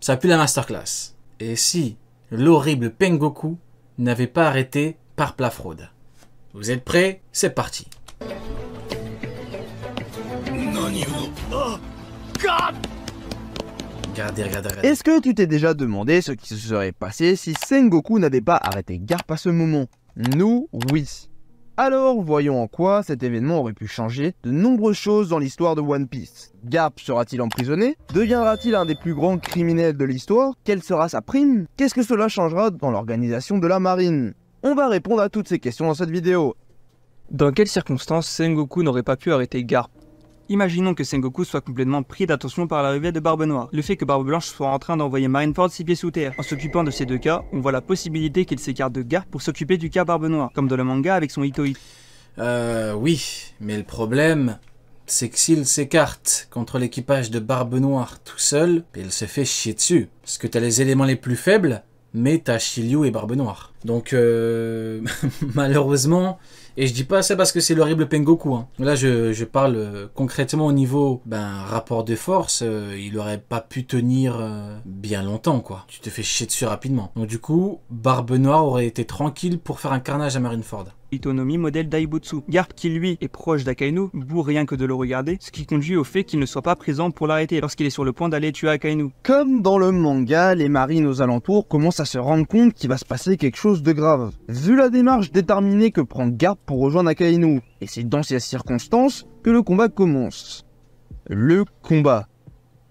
Ça pue la masterclass. Et si l'horrible Pengoku n'avait pas arrêté par plat fraude Vous êtes prêts C'est parti. Est-ce que tu t'es déjà demandé ce qui se serait passé si Sengoku n'avait pas arrêté garde à ce moment Nous, oui. Alors voyons en quoi cet événement aurait pu changer de nombreuses choses dans l'histoire de One Piece. Garp sera-t-il emprisonné Deviendra-t-il un des plus grands criminels de l'histoire Quelle sera sa prime Qu'est-ce que cela changera dans l'organisation de la marine On va répondre à toutes ces questions dans cette vidéo. Dans quelles circonstances Sengoku n'aurait pas pu arrêter Garp Imaginons que Sengoku soit complètement pris d'attention par l'arrivée de Barbe Noire, le fait que Barbe Blanche soit en train d'envoyer Marineford six pieds sous terre. En s'occupant de ces deux cas, on voit la possibilité qu'il s'écarte de gars pour s'occuper du cas Barbe Noire, comme dans le manga avec son Itoi. Euh, oui, mais le problème, c'est que s'il s'écarte contre l'équipage de Barbe Noire tout seul, il se fait chier dessus. Parce que t'as les éléments les plus faibles mais t'as Chilio et Barbe Noire. Donc euh, malheureusement, et je dis pas ça parce que c'est l'horrible Pengoku. Hein. Là, je, je, parle euh, concrètement au niveau ben, rapport de force. Euh, il aurait pas pu tenir bien longtemps, quoi. Tu te fais chier dessus rapidement. Donc du coup, Barbe Noire aurait été tranquille pour faire un carnage à Marineford. Itonomi modèle Daibutsu. Garp qui lui est proche d'Akainu, bout rien que de le regarder, ce qui conduit au fait qu'il ne soit pas présent pour l'arrêter lorsqu'il est sur le point d'aller tuer Akainu. Comme dans le manga, les marines aux alentours commencent à se rendre compte qu'il va se passer quelque chose de grave. Vu la démarche déterminée que prend Garp pour rejoindre Akainu, et c'est dans ces circonstances que le combat commence. Le combat.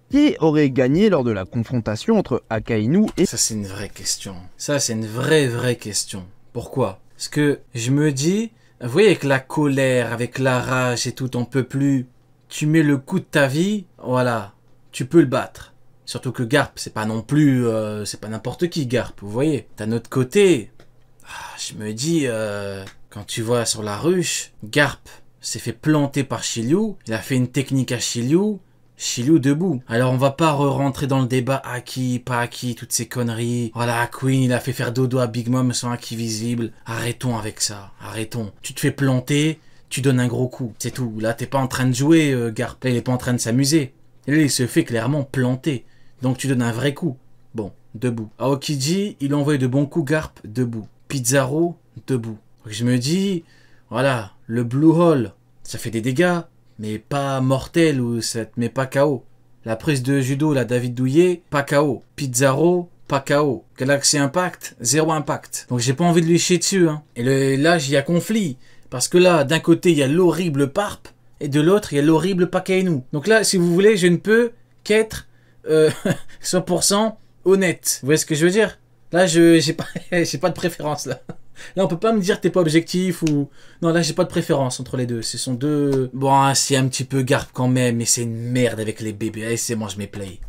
Qui aurait gagné lors de la confrontation entre Akainu et... Ça c'est une vraie question. Ça c'est une vraie vraie question. Pourquoi parce que je me dis, vous voyez, avec la colère, avec la rage et tout, on peut plus. Tu mets le coup de ta vie, voilà, tu peux le battre. Surtout que Garp, c'est pas non plus, euh, c'est pas n'importe qui Garp, vous voyez. T'as notre côté, ah, je me dis, euh, quand tu vois sur la ruche, Garp s'est fait planter par Shiliu, il a fait une technique à Shiliu, Chilou debout. Alors on va pas re rentrer dans le débat à ah, qui, pas qui, toutes ces conneries. Voilà, ah, Queen, il a fait faire dodo à Big Mom sans acquis visible. Arrêtons avec ça, arrêtons. Tu te fais planter, tu donnes un gros coup, c'est tout. Là, t'es pas en train de jouer, euh, Garp. Là, il est pas en train de s'amuser. Là, il se fait clairement planter. Donc tu donnes un vrai coup. Bon, debout. Aokiji, ah, il envoie de bons coups, Garp, debout. Pizarro, debout. je me dis, voilà, le Blue Hole, ça fait des dégâts mais pas mortel ou cette mais pas KO. La prise de judo, la David Douillet, pas KO. Pizarro, pas KO. Galaxy Impact, zéro impact. Donc j'ai pas envie de lui chier dessus. Hein. Et là, il y a conflit. Parce que là, d'un côté, il y a l'horrible Parp, et de l'autre, il y a l'horrible Pakainu. Donc là, si vous voulez, je ne peux qu'être 100% euh, honnête. Vous voyez ce que je veux dire Là, je j'ai pas, pas de préférence là. Là, on peut pas me dire que t'es pas objectif ou... Non, là, j'ai pas de préférence entre les deux. Ce sont deux... Bon, hein, c'est un petit peu Garp quand même, mais c'est une merde avec les bébés. Allez, c'est bon, je play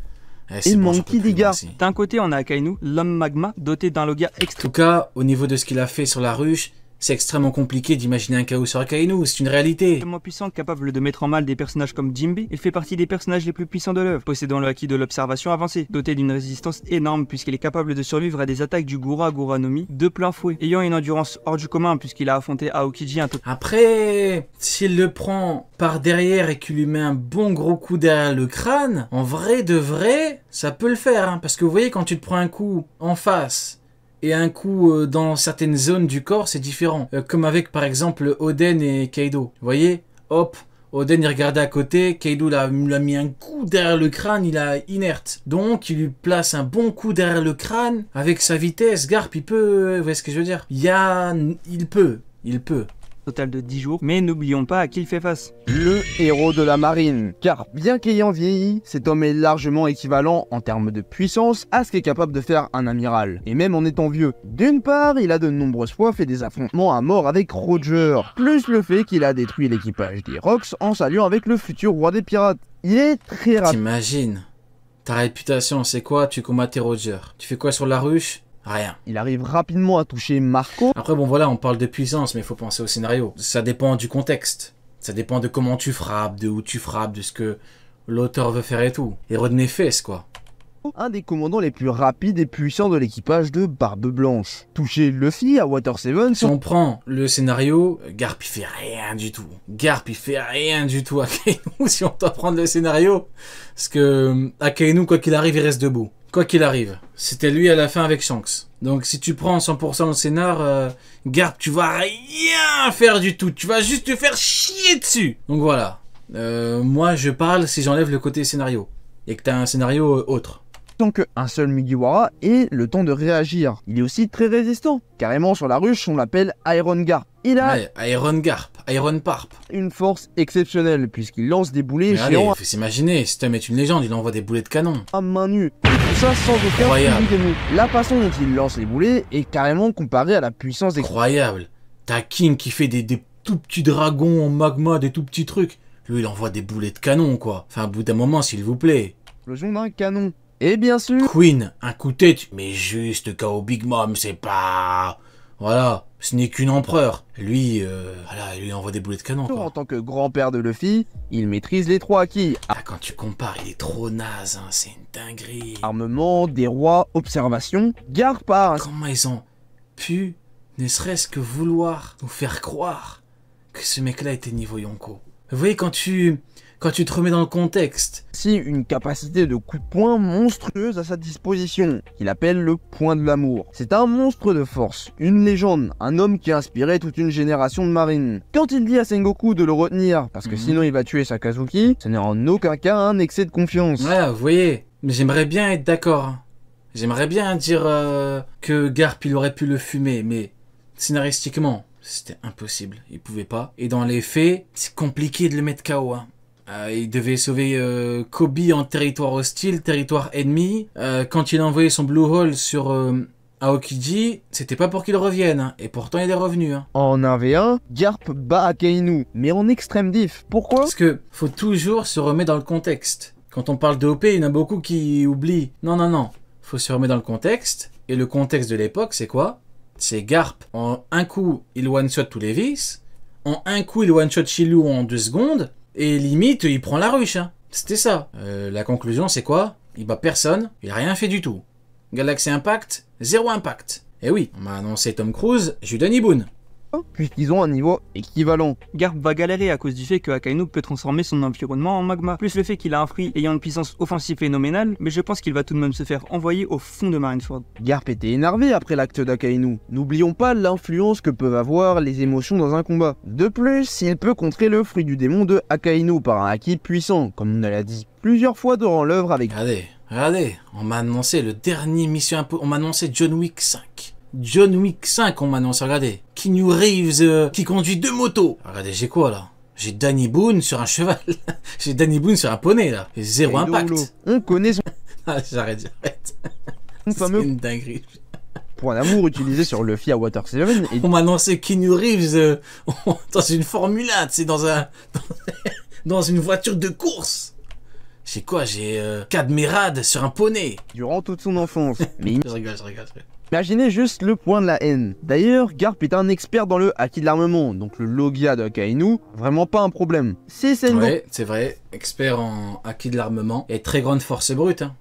Et bon, qui des D'un côté, on a Akainu, l'homme magma, doté d'un logia extra. En tout cas, au niveau de ce qu'il a fait sur la ruche, c'est extrêmement compliqué d'imaginer un chaos sur Akainu, c'est une réalité. Extrêmement puissante, capable de mettre en mal des personnages comme Jimbe, il fait partie des personnages les plus puissants de l'œuvre, possédant le acquis de l'observation avancée, doté d'une résistance énorme puisqu'il est capable de survivre à des attaques du Gura Guranomi de plein fouet, ayant une endurance hors du commun puisqu'il a affronté Aokiji un peu. Après, s'il le prend par derrière et qu'il lui met un bon gros coup derrière le crâne, en vrai de vrai, ça peut le faire, hein, parce que vous voyez quand tu te prends un coup en face et un coup euh, dans certaines zones du corps, c'est différent. Euh, comme avec par exemple Oden et Kaido. Vous voyez Hop, Oden il regardait à côté, Kaido l'a mis un coup derrière le crâne, il a inerte. Donc il lui place un bon coup derrière le crâne, avec sa vitesse, Garp il peut, euh, vous voyez ce que je veux dire Il il peut, il peut de 10 jours, mais n'oublions pas à qui il fait face. Le héros de la marine, car bien qu'ayant vieilli, cet homme est largement équivalent en termes de puissance à ce qu'est capable de faire un amiral, et même en étant vieux. D'une part, il a de nombreuses fois fait des affrontements à mort avec Roger, plus le fait qu'il a détruit l'équipage des Rocks en s'alliant avec le futur roi des pirates. Il est très rapide. T'imagines Ta réputation, c'est quoi Tu combattais Roger. Tu fais quoi sur la ruche Rien. Il arrive rapidement à toucher Marco. Après, bon, voilà, on parle de puissance, mais il faut penser au scénario. Ça dépend du contexte. Ça dépend de comment tu frappes, de où tu frappes, de ce que l'auteur veut faire et tout. Et Rodney Fess, quoi. Un des commandants les plus rapides et puissants de l'équipage de Barbe Blanche. Toucher Luffy à Water 7. Si on prend le scénario, Garp il fait rien du tout. Garp il fait rien du tout à Kainu si on doit prendre le scénario. Parce que à Kainu, quoi qu'il arrive, il reste debout quoi qu'il arrive. C'était lui à la fin avec Shanks. Donc si tu prends 100% le scénar, euh, garde, tu vas rien faire du tout. Tu vas juste te faire chier dessus. Donc voilà. Euh, moi, je parle si j'enlève le côté scénario. Et que t'as un scénario euh, autre. Tant que un seul Mugiwara ait le temps de réagir. Il est aussi très résistant. Carrément sur la ruche, on l'appelle Iron Garp. Il a Iron Garp, Iron Parp. Une force exceptionnelle puisqu'il lance des boulets Mais géants. Allez, faut s'imaginer, cet homme est une légende, il envoie des boulets de canon. À main nue. Et tout ça sans aucun de La façon dont il lance les boulets est carrément comparée à la puissance des. Incroyable. T'as King qui fait des, tout petits dragons en magma, des tout petits trucs. Lui, il envoie des boulets de canon, quoi. Enfin, à bout d'un moment, s'il vous plaît. Le d'un canon. Et bien sûr... Queen, un coup de tête, mais juste KO Big Mom, c'est pas... Voilà, ce n'est qu'une empereur. Lui, euh, voilà, il lui envoie des boulets de canon. En tant que grand-père de Luffy, il maîtrise les trois qui... Ah, quand tu compares, il est trop naze, hein, c'est une dinguerie. Armement, des rois, observation, garde pas... Hein. Comment ils ont pu, ne serait-ce que vouloir, nous faire croire que ce mec-là était niveau Yonko Vous voyez, quand tu quand tu te remets dans le contexte. Si une capacité de coup de poing monstrueuse à sa disposition, qu'il appelle le point de l'amour. C'est un monstre de force, une légende, un homme qui a inspiré toute une génération de marines. Quand il dit à Sengoku de le retenir, parce que mhm. sinon il va tuer Sakazuki, ce n'est en aucun cas un excès de confiance. Ouais, vous voyez, mais j'aimerais bien être d'accord. Hein. J'aimerais bien dire euh, que Garp il aurait pu le fumer, mais scénaristiquement, c'était impossible. Il pouvait pas. Et dans les faits, c'est compliqué de le mettre KO. Hein. Euh, il devait sauver euh, Kobe en territoire hostile, territoire ennemi. Euh, quand il a envoyé son Blue Hole sur Aokiji, c'était pas pour qu'il revienne, hein. et pourtant il est revenu. Hein. En 1v1, Garp bat Akainu, mais en extrême diff. Pourquoi Parce que faut toujours se remettre dans le contexte. Quand on parle de OP, il y en a beaucoup qui oublient. Non, non, non. Faut se remettre dans le contexte. Et le contexte de l'époque, c'est quoi C'est Garp. En un coup, il one-shot tous les vices. En un coup, il one-shot Shilou en deux secondes. Et limite, il prend la ruche. Hein. C'était ça. Euh, la conclusion, c'est quoi Il bat personne, il a rien fait du tout. Galaxy Impact, zéro impact. Eh oui, on m'a annoncé Tom Cruise, je lui Hein puisqu'ils ont un niveau équivalent. Garp va galérer à cause du fait que Akainu peut transformer son environnement en magma, plus le fait qu'il a un fruit ayant une puissance offensive phénoménale, mais je pense qu'il va tout de même se faire envoyer au fond de Marineford. Garp était énervé après l'acte d'Akainu. N'oublions pas l'influence que peuvent avoir les émotions dans un combat. De plus, il peut contrer le fruit du démon de Akainu par un haki puissant, comme on l'a dit plusieurs fois durant l'œuvre avec... Regardez, regardez, on m'a annoncé le dernier mission... On m'a annoncé John Wick 5. John Wick 5, on m'annonce, regardez. Keanu Reeves euh, qui conduit deux motos. Regardez, j'ai quoi là j'ai Danny Boone sur un cheval. j'ai Danny Boone sur un poney, là. zéro impact. On connaît son... ah, j'arrête, j'arrête. C'est une dinguerie. Point d'amour utilisé sur le Fiat Water On m'a annoncé Keanu Reeves euh, dans une Formule 1, c'est dans un... dans une voiture de course. J'ai quoi J'ai euh, sur un poney. Durant toute son enfance. je rigole, je rigole, je rigole. Imaginez juste le point de la haine. D'ailleurs, Garp est un expert dans le acquis de l'armement, donc le Logia de Akainu, vraiment pas un problème. C'est c'est Ouais, c'est vrai, expert en acquis de l'armement et très grande force brute. Hein.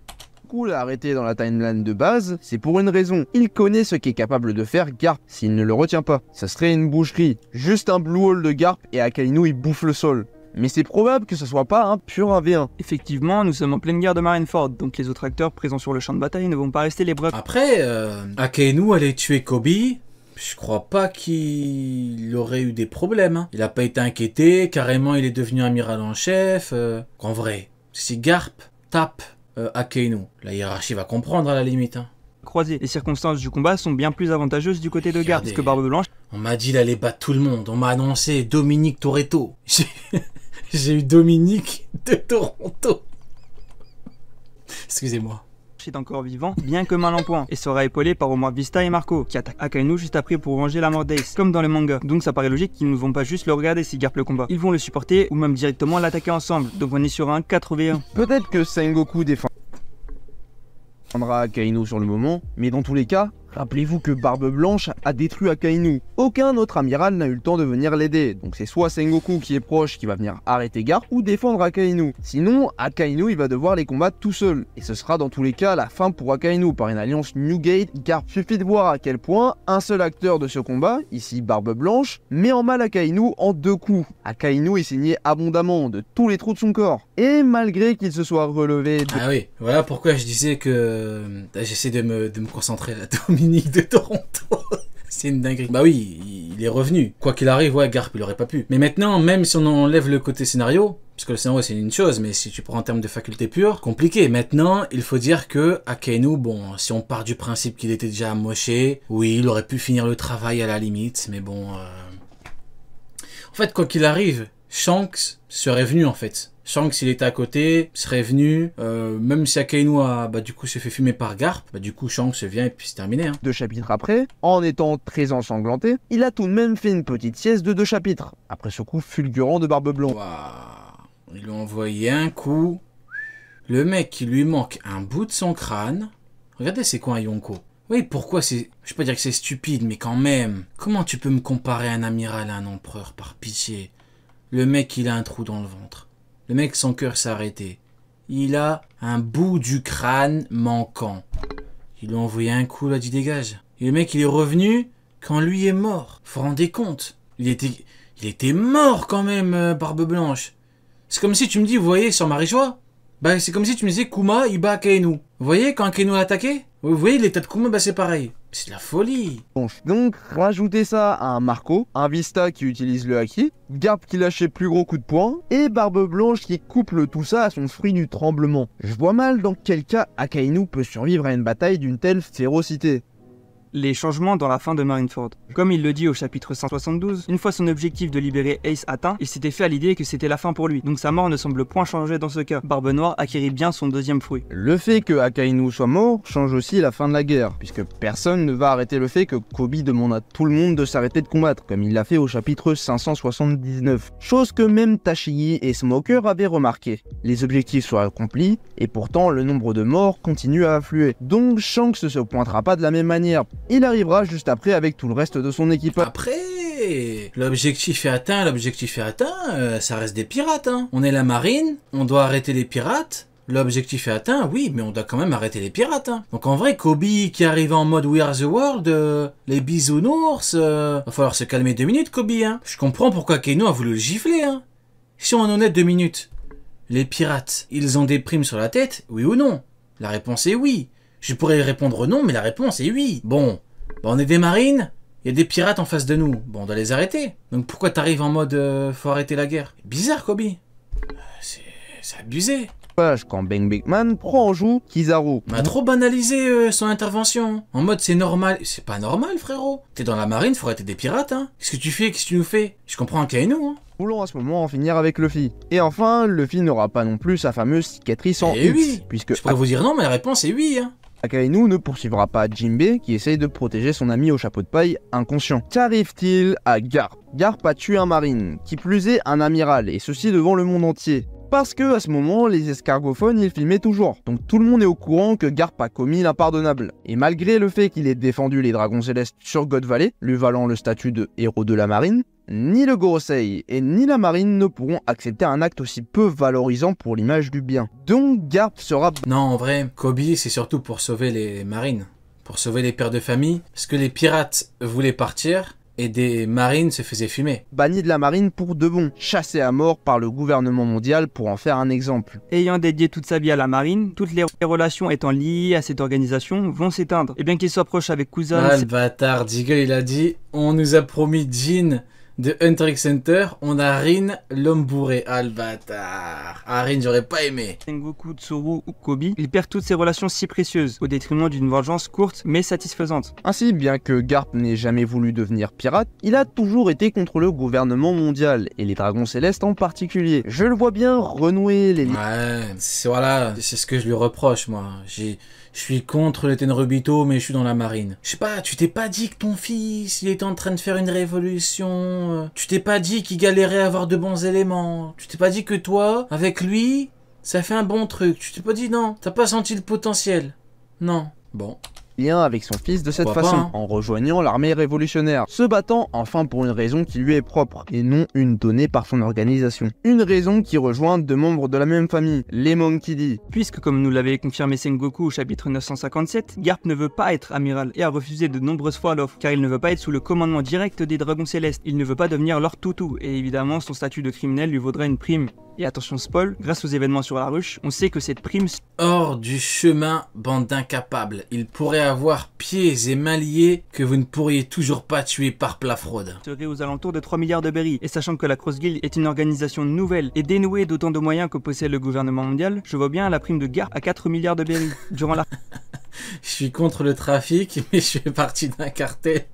cool à arrêter dans la timeline de base, c'est pour une raison. Il connaît ce qu'est capable de faire Garp s'il ne le retient pas. Ça serait une boucherie. Juste un blue hole de Garp et Akainu il bouffe le sol mais c'est probable que ce soit pas un pur 1 Effectivement, nous sommes en pleine guerre de Marineford, donc les autres acteurs présents sur le champ de bataille ne vont pas rester les bras. Après, euh, allait tuer Kobe. Je crois pas qu'il aurait eu des problèmes. Hein. Il a pas été inquiété, carrément il est devenu amiral en chef. Euh. En vrai, si Garp tape euh, la hiérarchie va comprendre à la limite. Hein. Les circonstances du combat sont bien plus avantageuses du côté de Garde que Barbe Blanche... On m'a dit d'aller battre tout le monde, on m'a annoncé Dominique Toretto. J'ai eu Dominique de Toronto. Excusez-moi est encore vivant, bien que mal en point, et sera épaulé par au moins Vista et Marco, qui attaquent Akainu juste après pour ranger la mort d'Ace, comme dans le manga. Donc ça paraît logique qu'ils ne vont pas juste le regarder s'il garde le combat. Ils vont le supporter ou même directement l'attaquer ensemble, donc on est sur un 4v1. Peut-être que Sengoku défend prendra Akainu sur le moment, mais dans tous les cas, rappelez-vous que Barbe Blanche a détruit Akainu. Aucun autre amiral n'a eu le temps de venir l'aider, donc c'est soit Sengoku qui est proche qui va venir arrêter Gar ou défendre Akainu. Sinon, Akainu il va devoir les combattre tout seul, et ce sera dans tous les cas la fin pour Akainu par une alliance Newgate, car suffit de voir à quel point un seul acteur de ce combat, ici Barbe Blanche, met en mal Akainu en deux coups. Akainu est saigné abondamment de tous les trous de son corps et malgré qu'il se soit relevé. Ah oui, voilà pourquoi je disais que bah, j'essaie de me, de me concentrer Dominique de Toronto. C'est une dinguerie. Bah oui, il est revenu. Quoi qu'il arrive, ouais, Garp, il aurait pas pu. Mais maintenant, même si on enlève le côté scénario, parce que le scénario c'est une chose, mais si tu prends en termes de faculté pure, compliqué. Maintenant, il faut dire que Akainu, bon, si on part du principe qu'il était déjà moché, oui, il aurait pu finir le travail à la limite, mais bon. Euh, en fait, quoi qu'il arrive, Shanks serait venu en fait. Shanks s'il était à côté, serait venu. Euh, même si Akainu bah, du coup, se fait fumer par Garp, bah, du coup, Shanks vient et puis c'est terminé. Hein. Deux chapitres après, en étant très ensanglanté, il a tout de même fait une petite sieste de deux chapitres, après ce coup fulgurant de Barbe Blonde. Waouh Il envoyé un coup. Le mec, il lui manque un bout de son crâne. Regardez, c'est quoi un Yonko oui, pourquoi c'est... Je peux pas dire que c'est stupide, mais quand même. Comment tu peux me comparer un amiral à un empereur, par pitié Le mec, il a un trou dans le ventre. Le mec, son cœur s'est arrêté. Il a un bout du crâne manquant. Il lui a envoyé un coup, là, du dégage. Et le mec, il est revenu quand lui est mort. Vous vous rendez compte il était, il était mort quand même, euh, Barbe Blanche. C'est comme si tu me dis, vous voyez, sur Marie-Joie, bah, c'est comme si tu me disais Kuma, il bat Akainu. Vous voyez, quand Akainu a attaqué Vous voyez, l'état de Kuma, bah, c'est pareil. C'est la folie Donc, rajoutez ça à un Marco, un Vista qui utilise le haki, Garp qui lâche plus gros coups de poing, et Barbe Blanche qui couple tout ça à son fruit du tremblement. Je vois mal dans quel cas Akainu peut survivre à une bataille d'une telle férocité les changements dans la fin de Marineford. Comme il le dit au chapitre 172, une fois son objectif de libérer Ace atteint, il s'était fait à l'idée que c'était la fin pour lui, donc sa mort ne semble point changer dans ce cas. Barbe Noire acquérit bien son deuxième fruit. Le fait que Akainu soit mort change aussi la fin de la guerre, puisque personne ne va arrêter le fait que Kobe demande à tout le monde de s'arrêter de combattre, comme il l'a fait au chapitre 579, chose que même Tashigi et Smoker avaient remarqué. Les objectifs sont accomplis, et pourtant le nombre de morts continue à affluer, donc Shanks ne se pointera pas de la même manière, il arrivera juste après avec tout le reste de son équipe. Après, l'objectif est atteint, l'objectif est atteint, euh, ça reste des pirates. Hein. On est la marine, on doit arrêter les pirates. L'objectif est atteint, oui, mais on doit quand même arrêter les pirates. Hein. Donc en vrai, Kobe qui arrive en mode We Are the World, euh, les bisounours, euh, va falloir se calmer deux minutes, Kobe. Hein. Je comprends pourquoi Keno a voulu le gifler. Hein. Si on en est deux minutes, les pirates, ils ont des primes sur la tête, oui ou non La réponse est oui. Je pourrais répondre non, mais la réponse est oui. Bon, bah, on est des marines, il y a des pirates en face de nous. Bon, on doit les arrêter. Donc pourquoi t'arrives en mode euh, faut arrêter la guerre Bizarre, Kobe. C'est abusé. Quand Bang Bigman prend en joue Kizaru. a trop banalisé euh, son intervention. En mode c'est normal. C'est pas normal, frérot. T'es dans la marine, faut arrêter des pirates, hein. Qu'est-ce que tu fais Qu'est-ce que tu nous fais Je comprends un cas et nous, hein voulons à ce moment en finir avec Luffy. Et enfin, Luffy n'aura pas non plus sa fameuse cicatrice en et eh oui. puisque... Je pourrais vous dire non, mais la réponse est oui. Hein. Akainu ne poursuivra pas Jinbei qui essaye de protéger son ami au chapeau de paille inconscient. Qu'arrive-t-il à Garp Garp a tué un marine, qui plus est un amiral, et ceci devant le monde entier. Parce que à ce moment, les escargophones ils filmaient toujours, donc tout le monde est au courant que Garp a commis l'impardonnable. Et malgré le fait qu'il ait défendu les dragons célestes sur God Valley, lui valant le statut de héros de la marine, ni le Gorosei et ni la marine ne pourront accepter un acte aussi peu valorisant pour l'image du bien. Donc Garp sera... Non, en vrai, Kobe, c'est surtout pour sauver les marines, pour sauver les pères de famille, parce que les pirates voulaient partir, et des marines se faisaient fumer. Banni de la marine pour de bon, chassé à mort par le gouvernement mondial pour en faire un exemple. Ayant dédié toute sa vie à la marine, toutes les relations étant liées à cette organisation vont s'éteindre. Et bien qu'il soit avec Cousin... Ah le bâtard, Diggle il a dit « On nous a promis Jean » de Hunter x on a Rin, l'homme ah, bourré. Ah Rin, j'aurais pas aimé. Sengoku, Tsuru ou Kobi, il perd toutes ses relations si précieuses, au détriment d'une vengeance courte mais satisfaisante. Ainsi, bien que Garp n'ait jamais voulu devenir pirate, il a toujours été contre le gouvernement mondial, et les dragons célestes en particulier. Je le vois bien renouer les... Ouais, voilà, c'est ce que je lui reproche moi. J'ai je suis contre les Tenrobito, mais je suis dans la marine. Je sais pas, tu t'es pas dit que ton fils, il était en train de faire une révolution. Euh, tu t'es pas dit qu'il galérait à avoir de bons éléments. Tu t'es pas dit que toi, avec lui, ça fait un bon truc. Tu t'es pas dit non. T'as pas senti le potentiel. Non. Bon avec son fils de cette façon, hein. en rejoignant l'armée révolutionnaire, se battant enfin pour une raison qui lui est propre, et non une donnée par son organisation. Une raison qui rejoint deux membres de la même famille, les Monkidi. Puisque comme nous l'avait confirmé Sengoku au chapitre 957, Garp ne veut pas être amiral et a refusé de nombreuses fois l'offre, car il ne veut pas être sous le commandement direct des dragons célestes, il ne veut pas devenir leur toutou, et évidemment son statut de criminel lui vaudrait une prime et attention spoil, grâce aux événements sur la ruche, on sait que cette prime... Hors du chemin, bande incapable, Il pourrait avoir pieds et mains liés que vous ne pourriez toujours pas tuer par plat fraude. Serait aux alentours de 3 milliards de berries, et sachant que la Cross Guild est une organisation nouvelle et dénouée d'autant de moyens que possède le gouvernement mondial, je vois bien la prime de guerre à 4 milliards de berries. Durant la... je suis contre le trafic, mais je fais partie d'un cartel.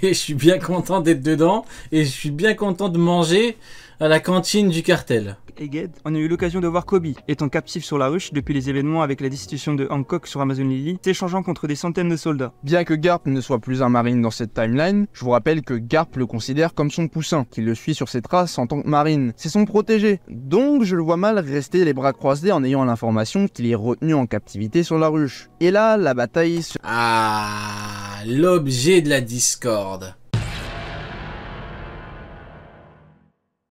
et je suis bien content d'être dedans, et je suis bien content de manger à la cantine du cartel. Et GED, on a eu l'occasion de voir Kobe, étant captif sur la ruche depuis les événements avec la destitution de Hancock sur Amazon Lily, s'échangeant contre des centaines de soldats. Bien que Garp ne soit plus un marine dans cette timeline, je vous rappelle que Garp le considère comme son poussin, qui le suit sur ses traces en tant que marine. C'est son protégé, donc je le vois mal rester les bras croisés en ayant l'information qu'il est retenu en captivité sur la ruche. Et là, la bataille se... Ah, l'objet de la discorde.